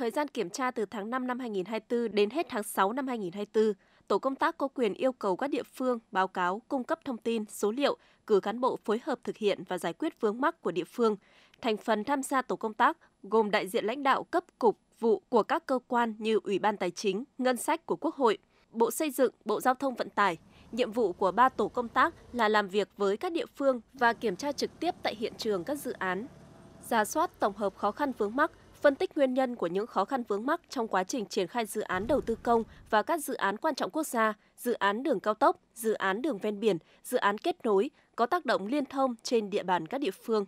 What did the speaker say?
Thời gian kiểm tra từ tháng 5 năm 2024 đến hết tháng 6 năm 2024, tổ công tác có quyền yêu cầu các địa phương báo cáo, cung cấp thông tin, số liệu, cử cán bộ phối hợp thực hiện và giải quyết vướng mắc của địa phương. Thành phần tham gia tổ công tác gồm đại diện lãnh đạo cấp cục, vụ của các cơ quan như Ủy ban Tài chính, Ngân sách của Quốc hội, Bộ Xây dựng, Bộ Giao thông Vận tải. Nhiệm vụ của ba tổ công tác là làm việc với các địa phương và kiểm tra trực tiếp tại hiện trường các dự án, giả soát tổng hợp khó khăn vướng mắc, phân tích nguyên nhân của những khó khăn vướng mắc trong quá trình triển khai dự án đầu tư công và các dự án quan trọng quốc gia, dự án đường cao tốc, dự án đường ven biển, dự án kết nối có tác động liên thông trên địa bàn các địa phương